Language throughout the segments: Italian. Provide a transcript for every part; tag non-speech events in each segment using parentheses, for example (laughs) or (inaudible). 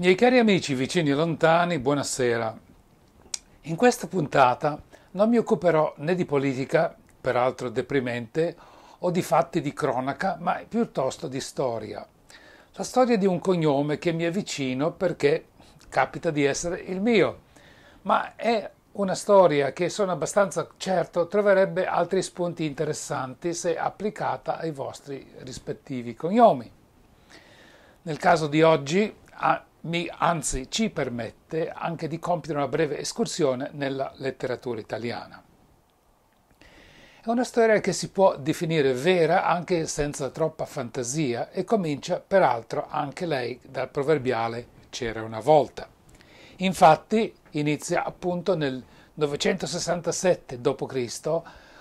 Miei cari amici vicini e lontani, buonasera. In questa puntata non mi occuperò né di politica, peraltro deprimente, o di fatti di cronaca, ma piuttosto di storia. La storia di un cognome che mi è vicino perché capita di essere il mio, ma è una storia che sono abbastanza certo troverebbe altri spunti interessanti se applicata ai vostri rispettivi cognomi. Nel caso di oggi, a mi anzi ci permette anche di compiere una breve escursione nella letteratura italiana. È una storia che si può definire vera anche senza troppa fantasia e comincia peraltro anche lei dal proverbiale c'era una volta. Infatti inizia appunto nel 967 d.C.,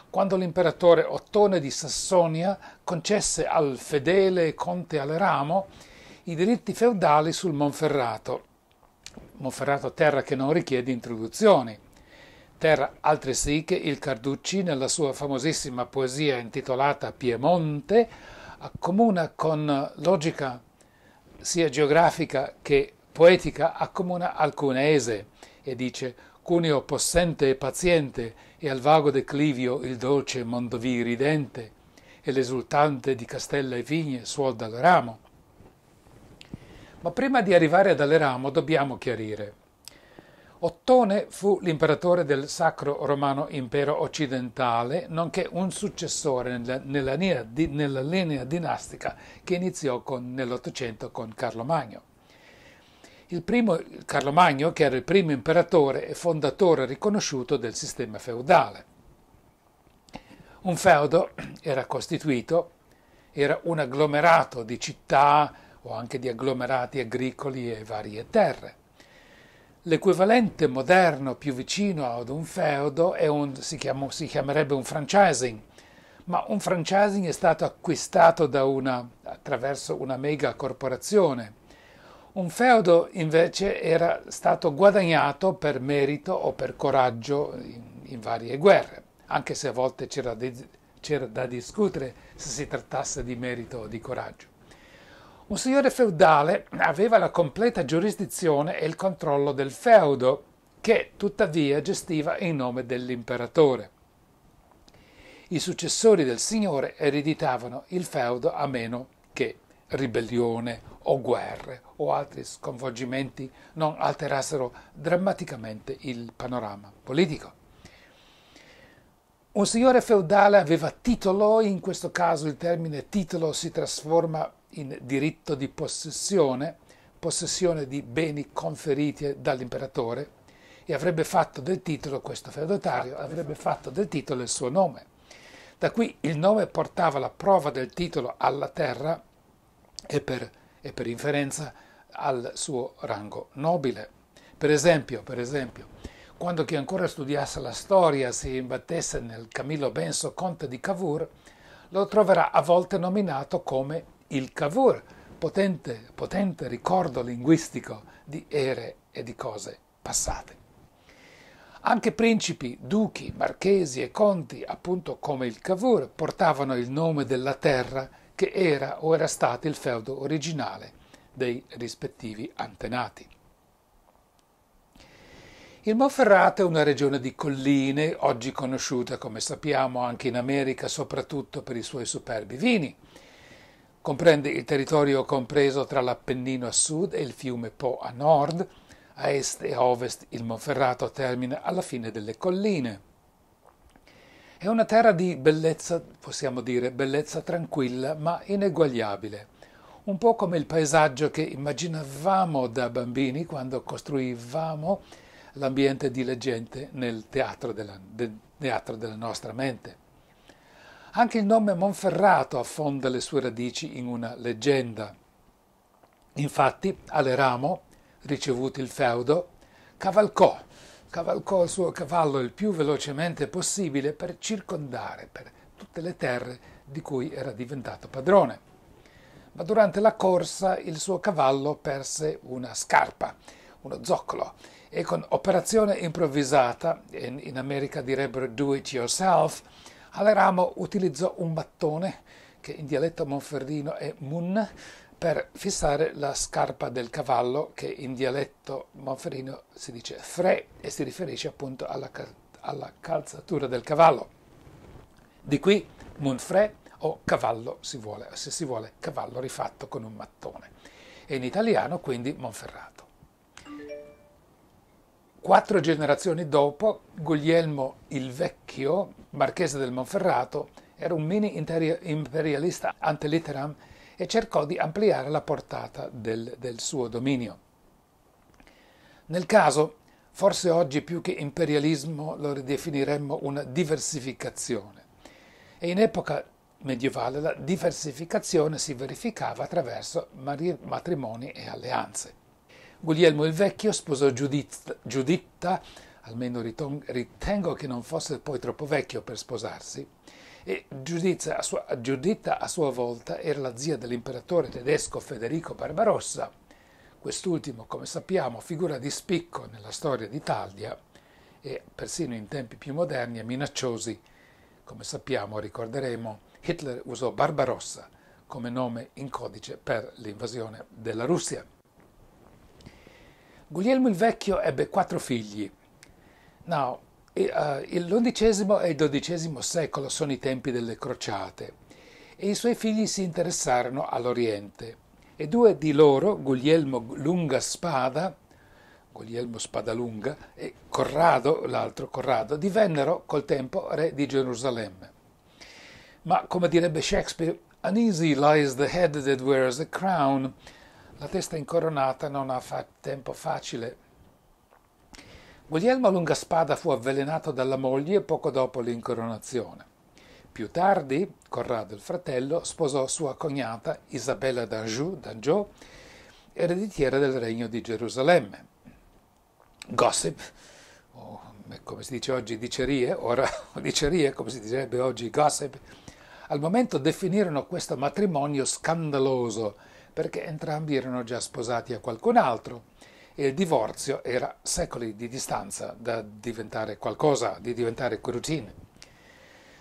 quando l'imperatore Ottone di Sassonia concesse al fedele conte Aleramo i diritti feudali sul Monferrato, Monferrato terra che non richiede introduzioni, terra altresì che il Carducci nella sua famosissima poesia intitolata Piemonte accomuna con logica sia geografica che poetica accomuna al cuneese e dice Cuneo possente e paziente e al vago declivio il dolce Mondovì ridente e l'esultante di Castella e Vigne suol dal ramo ma prima di arrivare ad Aleramo dobbiamo chiarire. Ottone fu l'imperatore del Sacro Romano Impero occidentale, nonché un successore nella, linea, di, nella linea dinastica che iniziò nell'Ottocento con Carlo Magno. Il primo, Carlo Magno, che era il primo imperatore e fondatore riconosciuto del sistema feudale. Un feudo era costituito, era un agglomerato di città, o anche di agglomerati agricoli e varie terre. L'equivalente moderno più vicino ad un feudo un, si, chiama, si chiamerebbe un franchising, ma un franchising è stato acquistato una, attraverso una mega corporazione. Un feudo invece era stato guadagnato per merito o per coraggio in, in varie guerre, anche se a volte c'era, de, c'era da discutere se si trattasse di merito o di coraggio. Un signore feudale aveva la completa giurisdizione e il controllo del feudo, che tuttavia gestiva in nome dell'imperatore. I successori del signore ereditavano il feudo a meno che ribellione o guerre o altri sconvolgimenti non alterassero drammaticamente il panorama politico. Un signore feudale aveva titolo, in questo caso il termine titolo si trasforma in diritto di possessione, possessione di beni conferiti dall'imperatore e avrebbe fatto del titolo, questo feudatario, avrebbe fatto del titolo il suo nome. Da qui il nome portava la prova del titolo alla terra e per, e per inferenza al suo rango nobile. Per esempio, per esempio, quando chi ancora studiasse la storia si imbattesse nel Camillo Benso conte di Cavour, lo troverà a volte nominato come il Cavour, potente, potente ricordo linguistico di ere e di cose passate. Anche principi, duchi, marchesi e conti, appunto come il Cavour, portavano il nome della terra che era o era stato il feudo originale dei rispettivi antenati. Il Monferrato è una regione di colline, oggi conosciuta come sappiamo anche in America soprattutto per i suoi superbi vini. Comprende il territorio compreso tra l'Appennino a sud e il fiume Po a nord, a est e a ovest il Monferrato termina alla fine delle colline. È una terra di bellezza, possiamo dire, bellezza tranquilla ma ineguagliabile, un po' come il paesaggio che immaginavamo da bambini quando costruivamo l'ambiente di dileggente nel teatro della, del teatro della nostra mente. Anche il nome Monferrato affonda le sue radici in una leggenda. Infatti, Aleramo, ricevuto il feudo, cavalcò, cavalcò il suo cavallo il più velocemente possibile per circondare per tutte le terre di cui era diventato padrone. Ma durante la corsa il suo cavallo perse una scarpa, uno zoccolo, e con operazione improvvisata, in, in America direbbero do it yourself, Averamo utilizzò un mattone, che in dialetto monferrino è mun, per fissare la scarpa del cavallo, che in dialetto monferrino si dice fre e si riferisce appunto alla, alla calzatura del cavallo. Di qui munfre o cavallo si vuole, se si vuole cavallo rifatto con un mattone. E in italiano quindi monferrato. Quattro generazioni dopo, Guglielmo il Vecchio, marchese del Monferrato, era un mini imperialista ante litteram e cercò di ampliare la portata del, del suo dominio. Nel caso, forse oggi più che imperialismo lo ridefiniremmo una diversificazione. E in epoca medievale la diversificazione si verificava attraverso matrimoni e alleanze. Guglielmo il Vecchio sposò Giuditta, almeno ritengo che non fosse poi troppo vecchio per sposarsi, e Giuditta a, sua, Giuditta a sua volta era la zia dell'imperatore tedesco Federico Barbarossa. Quest'ultimo, come sappiamo, figura di spicco nella storia d'Italia e persino in tempi più moderni e minacciosi. Come sappiamo, ricorderemo, Hitler usò Barbarossa come nome in codice per l'invasione della Russia. Guglielmo il Vecchio ebbe quattro figli. Now, eh, l'undicesimo e il dodicesimo secolo sono i tempi delle crociate e i suoi figli si interessarono all'Oriente e due di loro, Guglielmo Lunga Spada, Guglielmo Spadalunga e Corrado, l'altro Corrado, divennero col tempo re di Gerusalemme. Ma come direbbe Shakespeare, uneasy lies the head that wears a crown, la testa incoronata non ha fa- tempo facile. Guglielmo Lungaspada fu avvelenato dalla moglie poco dopo l'incoronazione. Più tardi, Corrado il fratello sposò sua cognata Isabella d'Anjou, d'Anjou ereditiera del regno di Gerusalemme. Gossip, o oh, come si dice oggi dicerie, ora (laughs) dicerie come si direbbe oggi gossip, al momento definirono questo matrimonio scandaloso perché entrambi erano già sposati a qualcun altro e il divorzio era secoli di distanza da diventare qualcosa, di diventare crucine.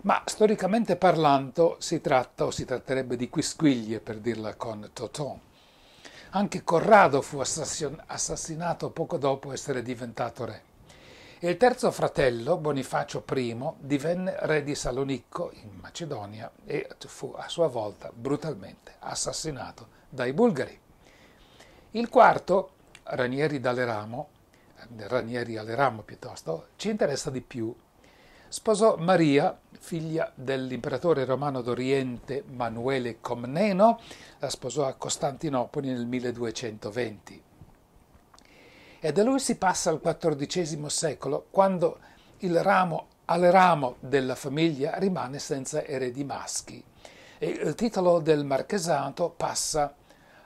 Ma storicamente parlando si tratta o si tratterebbe di quisquiglie per dirla con Totò. Anche Corrado fu assassinato poco dopo essere diventato re. E il terzo fratello, Bonifacio I, divenne re di Salonicco in Macedonia e fu a sua volta brutalmente assassinato dai bulgari. Il quarto, Ranieri d'Aleramo, eh, Ranieri Aleramo piuttosto, ci interessa di più. Sposò Maria, figlia dell'imperatore romano d'Oriente Manuele Comneno, la sposò a Costantinopoli nel 1220. E da lui si passa al XIV secolo, quando il ramo al ramo della famiglia rimane senza eredi maschi e il titolo del marchesato passa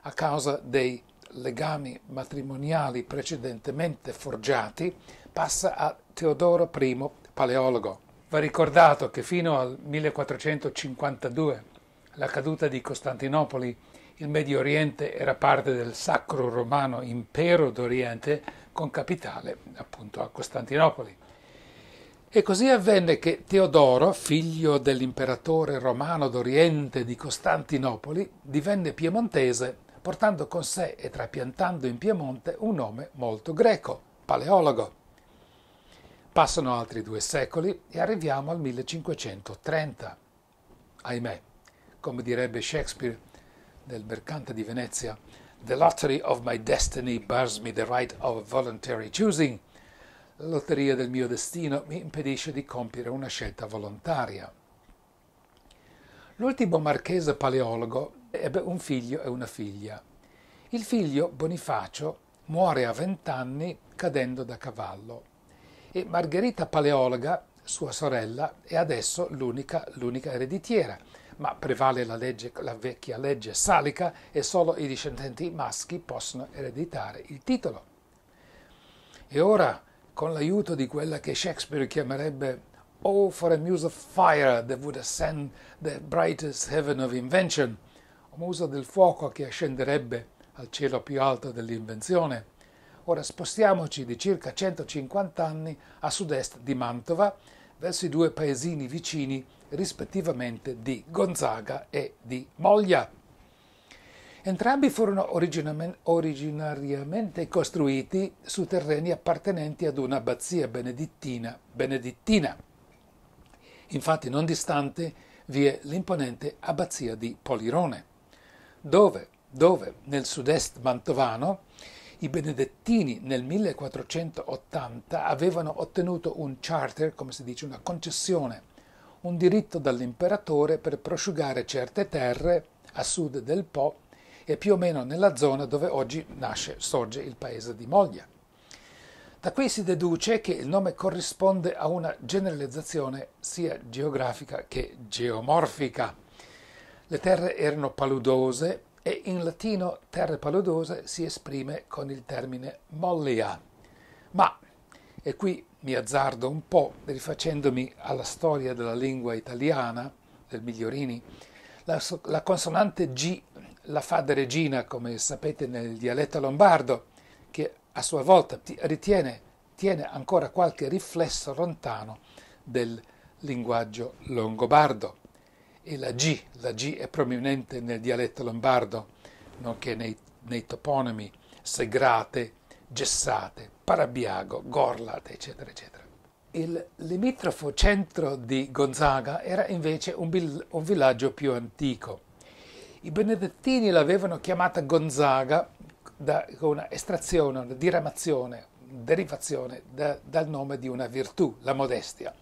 a causa dei legami matrimoniali precedentemente forgiati, passa a Teodoro I, paleologo. Va ricordato che fino al 1452, la caduta di Costantinopoli il Medio Oriente era parte del Sacro Romano Impero d'Oriente con capitale appunto a Costantinopoli. E così avvenne che Teodoro, figlio dell'imperatore romano d'Oriente di Costantinopoli, divenne piemontese, portando con sé e trapiantando in Piemonte un nome molto greco, Paleologo. Passano altri due secoli e arriviamo al 1530. Ahimè, come direbbe Shakespeare, del mercante di Venezia, The Lottery of My Destiny bars me the right of voluntary choosing. La lotteria del mio destino mi impedisce di compiere una scelta volontaria. L'ultimo marchese paleologo ebbe un figlio e una figlia. Il figlio, Bonifacio, muore a vent'anni cadendo da cavallo e Margherita Paleologa, sua sorella, è adesso l'unica, l'unica ereditiera ma prevale la, legge, la vecchia legge salica e solo i discendenti maschi possono ereditare il titolo. E ora, con l'aiuto di quella che Shakespeare chiamerebbe Oh for a muse of fire that would ascend the brightest heaven of invention, o musa del fuoco che ascenderebbe al cielo più alto dell'invenzione. Ora spostiamoci di circa 150 anni a sud-est di Mantova, verso i due paesini vicini rispettivamente di Gonzaga e di Moglia. Entrambi furono originariamente costruiti su terreni appartenenti ad un'abbazia benedittina, benedittina. Infatti non distante vi è l'imponente abbazia di Polirone, dove, dove nel sud-est mantovano i benedettini nel 1480 avevano ottenuto un charter, come si dice, una concessione un diritto dall'imperatore per prosciugare certe terre a sud del Po e più o meno nella zona dove oggi nasce, sorge il paese di Moglia. Da qui si deduce che il nome corrisponde a una generalizzazione sia geografica che geomorfica. Le terre erano paludose e in latino terre paludose si esprime con il termine mollia. Ma, e qui mi azzardo un po' rifacendomi alla storia della lingua italiana del Migliorini. La, la consonante G la fa da regina, come sapete, nel dialetto lombardo, che a sua volta ritiene, tiene ancora qualche riflesso lontano del linguaggio longobardo. E la G, la G è prominente nel dialetto lombardo, nonché nei, nei toponimi Segrate, Gessate, Parabiago, Gorlate, eccetera, eccetera. Il limitrofo centro di Gonzaga era invece un, bil- un villaggio più antico. I benedettini l'avevano chiamata Gonzaga da una estrazione, una diramazione, derivazione da, dal nome di una virtù, la modestia.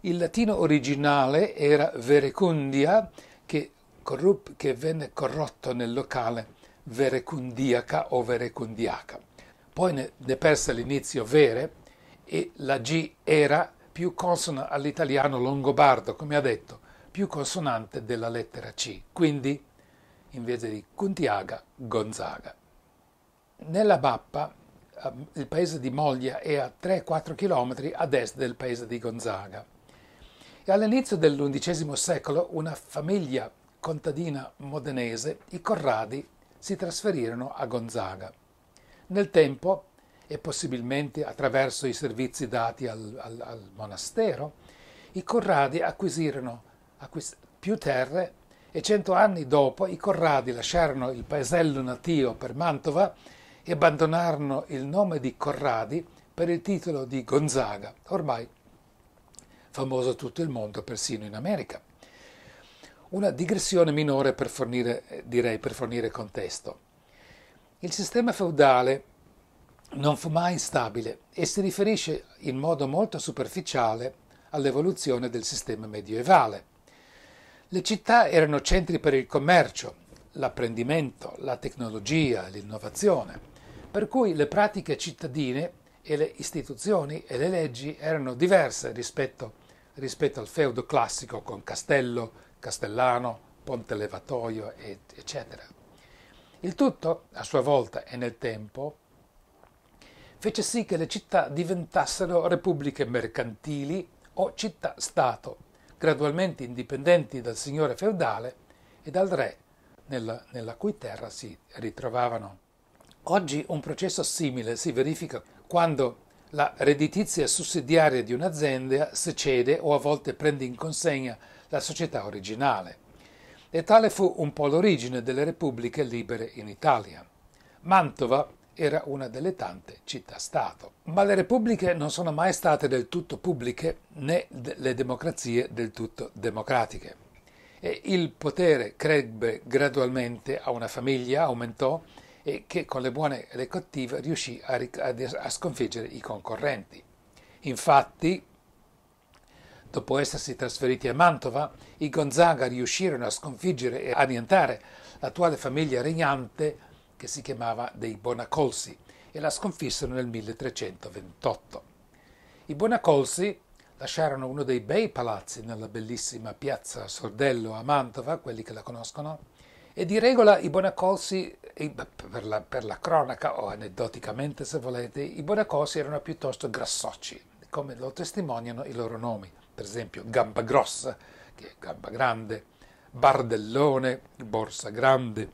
Il latino originale era verecundia, che, corrup- che venne corrotto nel locale verecundiaca o verecundiaca. Poi ne, ne perse l'inizio vere e la G era più consona all'italiano longobardo, come ha detto, più consonante della lettera C. Quindi, invece di Cuntiaga, Gonzaga. Nella Bappa, ehm, il paese di Moglia è a 3-4 km ad est del paese di Gonzaga. E all'inizio dell'undicesimo secolo una famiglia contadina modenese, i Corradi, si trasferirono a Gonzaga nel tempo e possibilmente attraverso i servizi dati al, al, al monastero, i Corradi acquisirono acquis- più terre e cento anni dopo i Corradi lasciarono il paesello natio per Mantova e abbandonarono il nome di Corradi per il titolo di Gonzaga, ormai famoso tutto il mondo, persino in America. Una digressione minore per fornire, direi, per fornire contesto. Il sistema feudale non fu mai stabile e si riferisce in modo molto superficiale all'evoluzione del sistema medievale. Le città erano centri per il commercio, l'apprendimento, la tecnologia, l'innovazione, per cui le pratiche cittadine e le istituzioni e le leggi erano diverse rispetto, rispetto al feudo classico con castello, castellano, ponte levatoio, eccetera. Il tutto, a sua volta e nel tempo, fece sì che le città diventassero repubbliche mercantili o città-stato, gradualmente indipendenti dal signore feudale e dal re nella, nella cui terra si ritrovavano. Oggi un processo simile si verifica quando la redditizia sussidiaria di un'azienda secede o a volte prende in consegna la società originale. E tale fu un po' l'origine delle repubbliche libere in Italia. Mantova era una delle tante città-stato. Ma le repubbliche non sono mai state del tutto pubbliche né le democrazie del tutto democratiche. E il potere crebbe gradualmente a una famiglia, aumentò e che con le buone e le cattive riuscì a, ric- a sconfiggere i concorrenti. Infatti Dopo essersi trasferiti a Mantova, i Gonzaga riuscirono a sconfiggere e annientare l'attuale famiglia regnante che si chiamava dei Bonacolsi e la sconfissero nel 1328. I Bonacolsi lasciarono uno dei bei palazzi nella bellissima piazza Sordello a Mantova, quelli che la conoscono, e di regola i Bonacolsi, per la, per la cronaca o aneddoticamente se volete, i Bonacolsi erano piuttosto grassocci, come lo testimoniano i loro nomi per esempio gamba grossa, che è gamba grande, bardellone, borsa grande,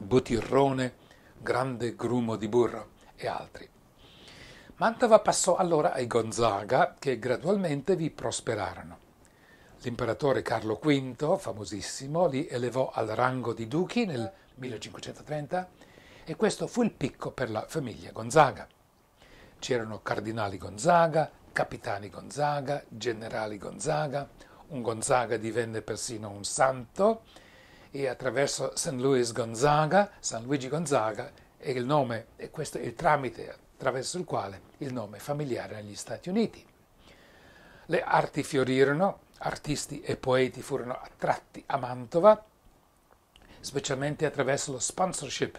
butirrone, grande grumo di burro e altri. Mantova passò allora ai Gonzaga che gradualmente vi prosperarono. L'imperatore Carlo V, famosissimo, li elevò al rango di duchi nel 1530 e questo fu il picco per la famiglia Gonzaga. C'erano cardinali Gonzaga, capitani Gonzaga, generali Gonzaga, un Gonzaga divenne persino un santo e attraverso San Luis Gonzaga, San Luigi Gonzaga è il nome, e questo è il tramite attraverso il quale il nome è familiare negli Stati Uniti. Le arti fiorirono, artisti e poeti furono attratti a Mantova, specialmente attraverso lo sponsorship,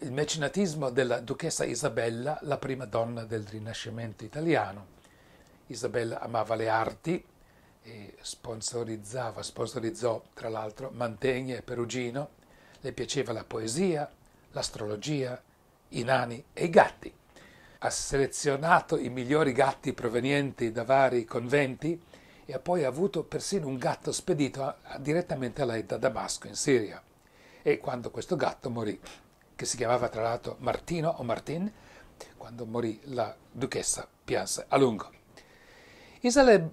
il mecenatismo della duchessa Isabella, la prima donna del Rinascimento italiano Isabella amava le arti e sponsorizzava, sponsorizzò tra l'altro Mantegna e Perugino, le piaceva la poesia, l'astrologia, i nani e i gatti. Ha selezionato i migliori gatti provenienti da vari conventi e ha poi avuto persino un gatto spedito a, eh, a, direttamente a lei da Damasco in Siria. E quando questo gatto morì, che si chiamava tra l'altro Martino o Martin, quando morì la duchessa pianse a lungo.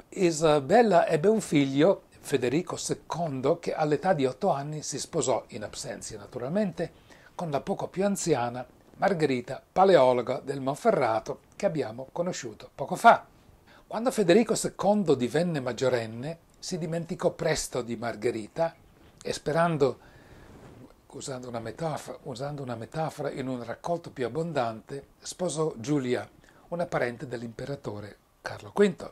Isabella ebbe un figlio, Federico II, che all'età di otto anni si sposò, in absenza naturalmente, con la poco più anziana Margherita, paleologa del Monferrato, che abbiamo conosciuto poco fa. Quando Federico II divenne maggiorenne, si dimenticò presto di Margherita e sperando, usando una metafora, usando una metafora in un raccolto più abbondante, sposò Giulia, una parente dell'imperatore Carlo V.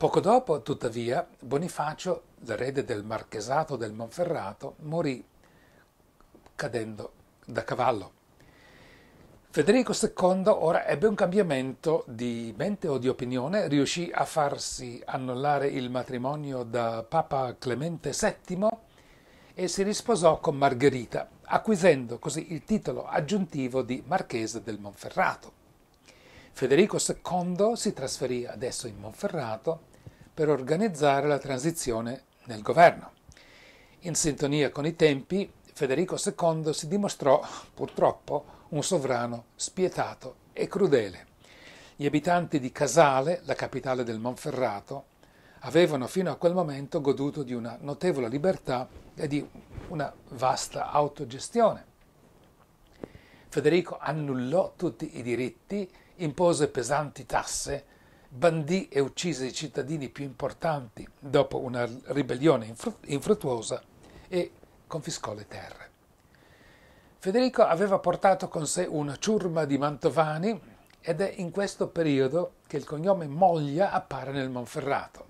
Poco dopo, tuttavia, Bonifacio, l'erede del marchesato del Monferrato, morì cadendo da cavallo. Federico II ora ebbe un cambiamento di mente o di opinione, riuscì a farsi annullare il matrimonio da Papa Clemente VII e si risposò con Margherita, acquisendo così il titolo aggiuntivo di Marchese del Monferrato. Federico II si trasferì adesso in Monferrato per organizzare la transizione nel governo. In sintonia con i tempi, Federico II si dimostrò, purtroppo, un sovrano spietato e crudele. Gli abitanti di Casale, la capitale del Monferrato, avevano fino a quel momento goduto di una notevole libertà e di una vasta autogestione. Federico annullò tutti i diritti, impose pesanti tasse bandì e uccise i cittadini più importanti dopo una ribellione infruttuosa e confiscò le terre. Federico aveva portato con sé una ciurma di mantovani ed è in questo periodo che il cognome Moglia appare nel Monferrato.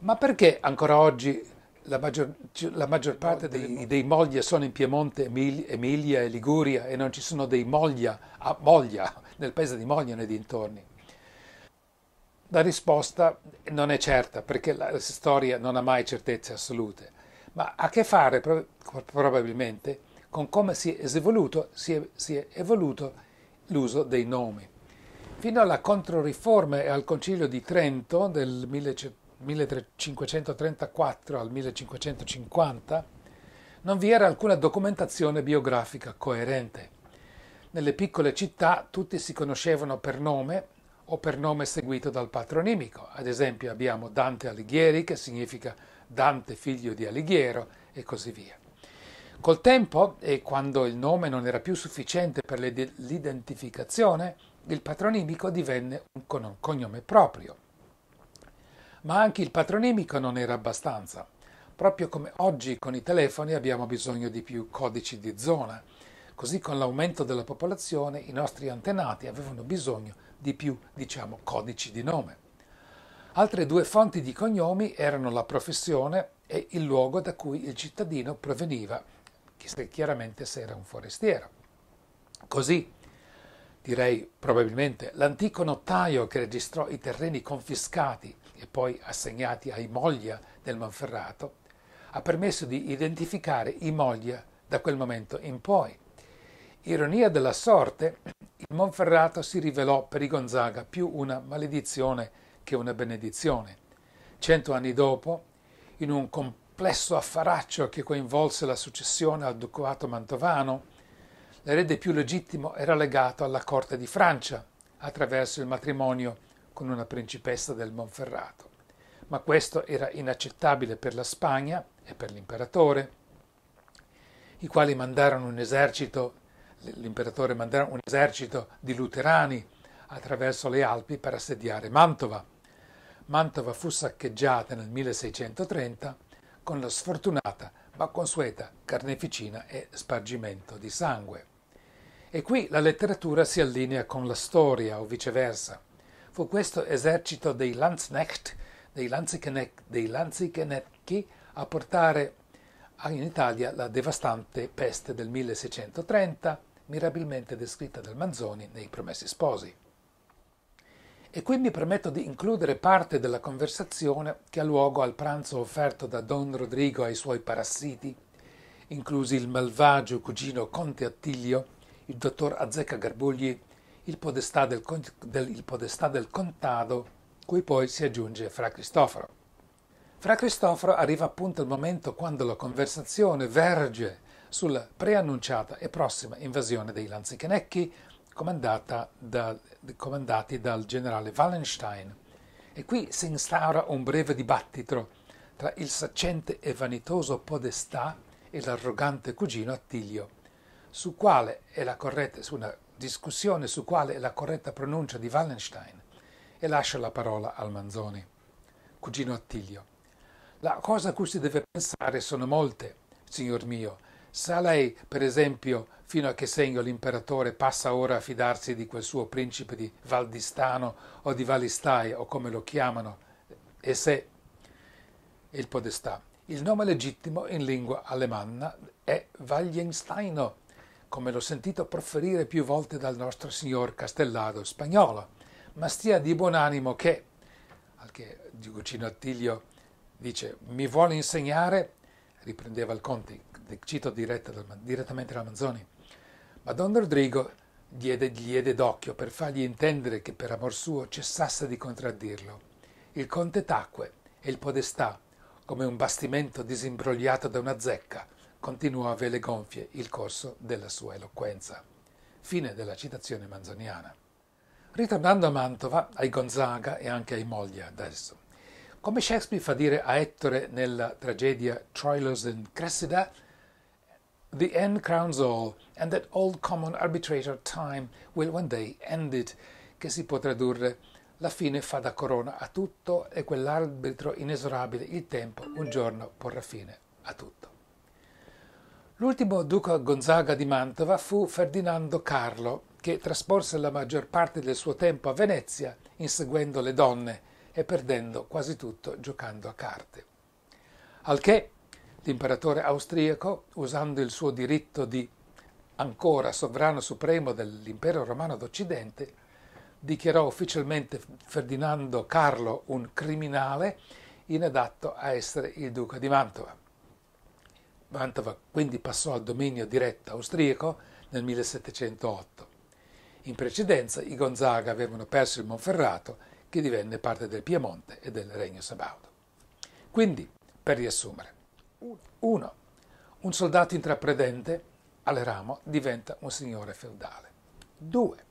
Ma perché ancora oggi la maggior, la maggior parte dei, dei, Moglia sono in Piemonte, Emilia e Liguria e non ci sono dei Moglia a ah, Moglia, nel paese di Moglia nei dintorni? La risposta non è certa perché la storia non ha mai certezze assolute, ma ha a che fare probabilmente con come si è evoluto, si è, si è evoluto l'uso dei nomi. Fino alla Controriforma e al Concilio di Trento del 1534 al 1550 non vi era alcuna documentazione biografica coerente. Nelle piccole città tutti si conoscevano per nome o per nome seguito dal patronimico. Ad esempio abbiamo Dante Alighieri che significa Dante figlio di Alighiero e così via. Col tempo, e quando il nome non era più sufficiente per l'identificazione, il patronimico divenne un cognome proprio. Ma anche il patronimico non era abbastanza. Proprio come oggi con i telefoni abbiamo bisogno di più codici di zona. Così con l'aumento della popolazione i nostri antenati avevano bisogno di di più, diciamo, codici di nome. Altre due fonti di cognomi erano la professione e il luogo da cui il cittadino proveniva, chiaramente se era un forestiero. Così, direi probabilmente, l'antico notaio che registrò i terreni confiscati e poi assegnati ai Moglia del Monferrato, ha permesso di identificare i Moglia da quel momento in poi, Ironia della sorte, il Monferrato si rivelò per i Gonzaga più una maledizione che una benedizione. Cento anni dopo, in un complesso affaraccio che coinvolse la successione al Ducato Mantovano, l'erede più legittimo era legato alla corte di Francia attraverso il matrimonio con una principessa del Monferrato. Ma questo era inaccettabile per la Spagna e per l'imperatore, i quali mandarono un esercito l'imperatore manderà un esercito di luterani attraverso le Alpi per assediare Mantova. Mantova fu saccheggiata nel 1630 con la sfortunata ma consueta carneficina e spargimento di sangue. E qui la letteratura si allinea con la storia o viceversa. Fu questo esercito dei Landsknecht, dei Lanziknecht, a portare in Italia la devastante peste del 1630 mirabilmente descritta dal Manzoni nei Promessi Sposi. E qui mi permetto di includere parte della conversazione che ha luogo al pranzo offerto da Don Rodrigo ai suoi parassiti, inclusi il malvagio cugino Conte Attilio, il dottor Azzecca Garbugli, il podestà del, del, il podestà del contado, cui poi si aggiunge Fra Cristoforo. Fra Cristoforo arriva appunto il momento quando la conversazione verge sulla preannunciata e prossima invasione dei Lanzichenecchi da, comandati dal generale Wallenstein. E qui si instaura un breve dibattito tra il saccente e vanitoso Podestà e l'arrogante cugino Attilio, su quale è la corretta, su una discussione su quale è la corretta pronuncia di Wallenstein, e lascio la parola al Manzoni. Cugino Attilio. La cosa a cui si deve pensare sono molte, signor mio, Sa lei, per esempio, fino a che segno l'imperatore passa ora a fidarsi di quel suo principe di Valdistano o di Valistai o come lo chiamano, e se il podestà. Il nome legittimo in lingua alemanna è Wallensteino, come l'ho sentito proferire più volte dal nostro signor Castellado spagnolo, ma stia di buon animo che, al che Gugino Attilio dice, mi vuole insegnare riprendeva il Conti, cito diretto, direttamente da Manzoni, ma Don Rodrigo diede, diede d'occhio per fargli intendere che per amor suo cessasse di contraddirlo. Il Conte tacque e il Podestà, come un bastimento disimbrogliato da una zecca, continuò a vele gonfie il corso della sua eloquenza. Fine della citazione manzoniana. Ritornando a Mantova, ai Gonzaga e anche ai Moglia adesso. Come Shakespeare fa dire a Ettore nella tragedia Troilus and Cressida, The end crowns all, and that old common arbitrator time will one day end it, che si può tradurre la fine fa da corona a tutto e quell'arbitro inesorabile, il tempo, un giorno porrà fine a tutto. L'ultimo duca Gonzaga di Mantova fu Ferdinando Carlo, che trasporse la maggior parte del suo tempo a Venezia inseguendo le donne, e perdendo quasi tutto giocando a carte. Al che l'imperatore austriaco, usando il suo diritto di ancora sovrano supremo dell'impero romano d'Occidente, dichiarò ufficialmente Ferdinando Carlo un criminale inadatto a essere il duca di Mantova. Mantova quindi passò al dominio diretto austriaco nel 1708. In precedenza i Gonzaga avevano perso il Monferrato che divenne parte del Piemonte e del Regno Sabaudo. Quindi, per riassumere, 1. Un soldato intraprendente all'eramo diventa un signore feudale. 2.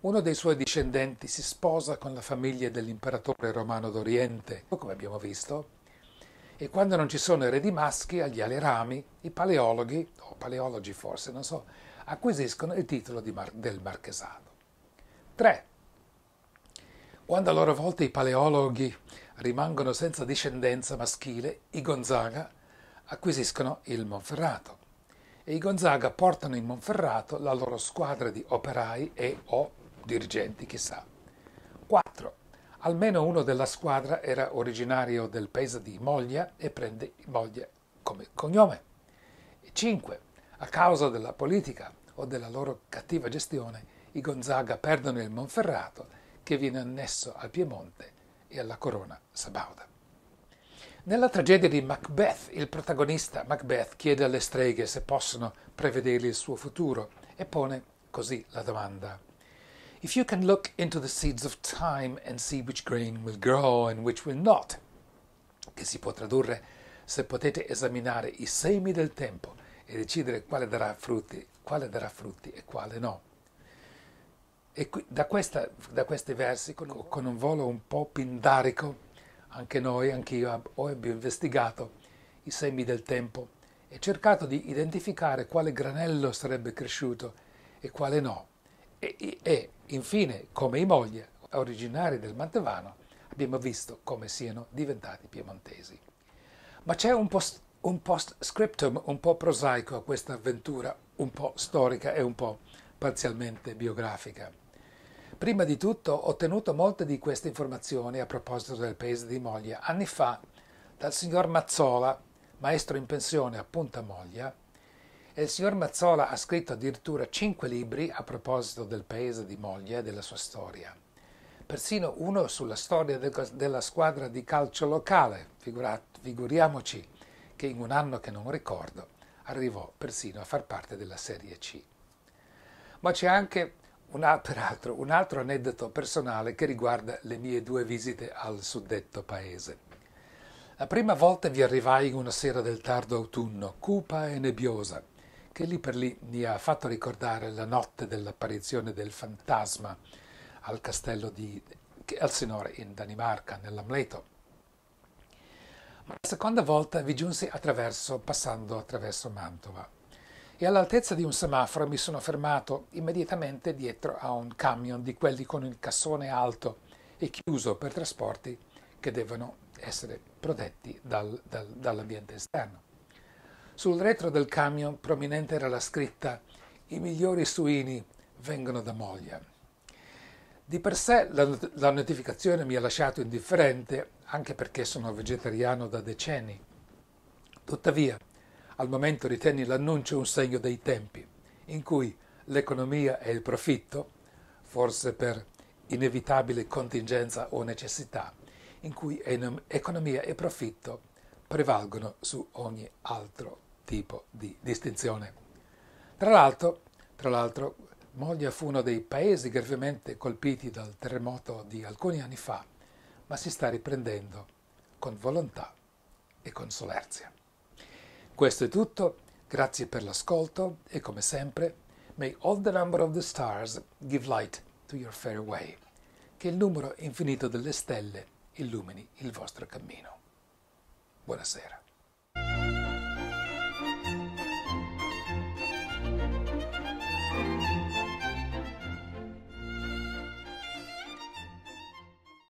Uno dei suoi discendenti si sposa con la famiglia dell'imperatore romano d'Oriente, come abbiamo visto, e quando non ci sono eredi maschi agli alerami, i paleologhi, o paleologi forse, non so, acquisiscono il titolo mar- del marchesato. 3. Quando a loro volta i paleologhi rimangono senza discendenza maschile, i Gonzaga acquisiscono il Monferrato e i Gonzaga portano in Monferrato la loro squadra di operai e o dirigenti, chissà. 4. Almeno uno della squadra era originario del paese di Moglia e prende Moglia come cognome. 5. A causa della politica o della loro cattiva gestione, i Gonzaga perdono il Monferrato che viene annesso al Piemonte e alla corona sabauda. Nella tragedia di Macbeth, il protagonista Macbeth chiede alle streghe se possono prevedere il suo futuro e pone così la domanda. If you can look into the seeds of time and see which grain will grow and which will not, che si può tradurre se potete esaminare i semi del tempo e decidere quale darà frutti, quale darà frutti e quale no. E qui, da, questa, da, questi versi, con, con, un volo un po' pindarico, anche noi, anch'io ho abbia investigato i semi del tempo e cercato di identificare quale granello sarebbe cresciuto e quale no. E, e, e infine, come i moglie, originari del Mantevano, abbiamo visto come siano diventati piemontesi. Ma c'è un, post, un post scriptum un po' prosaico a questa avventura, un po' storica e un po' parzialmente biografica. Prima di tutto ho ottenuto molte di queste informazioni a proposito del paese di Moglia anni fa dal signor Mazzola, maestro in pensione a Punta Moglia, e il signor Mazzola ha scritto addirittura cinque libri a proposito del paese di Moglia e della sua storia, persino uno sulla storia de- della squadra di calcio locale, figurat- figuriamoci che in un anno che non ricordo arrivò persino a far parte della Serie C. Ma c'è anche una, peraltro, un altro aneddoto personale che riguarda le mie due visite al suddetto paese. La prima volta vi arrivai in una sera del tardo autunno, cupa e nebbiosa, che lì per lì mi ha fatto ricordare la notte dell'apparizione del fantasma al castello di Elsinore in Danimarca, nell'Amleto. Ma la seconda volta vi giunsi attraverso, passando attraverso Mantova e all'altezza di un semaforo mi sono fermato immediatamente dietro a un camion di quelli con il cassone alto e chiuso per trasporti che devono essere protetti dal, dal, dall'ambiente esterno. Sul retro del camion prominente era la scritta I migliori suini vengono da moglie. Di per sé la, la notificazione mi ha lasciato indifferente, anche perché sono vegetariano da decenni. Tuttavia, al momento ritenni l'annuncio un segno dei tempi, in cui l'economia e il profitto, forse per inevitabile contingenza o necessità, in cui economia e profitto prevalgono su ogni altro tipo di distinzione. Tra l'altro, tra l'altro Moglia fu uno dei paesi gravemente colpiti dal terremoto di alcuni anni fa, ma si sta riprendendo con volontà e con solerzia. Questo è tutto, grazie per l'ascolto e come sempre, may all the number of the stars give light to your fair way, che il numero infinito delle stelle illumini il vostro cammino. Buonasera.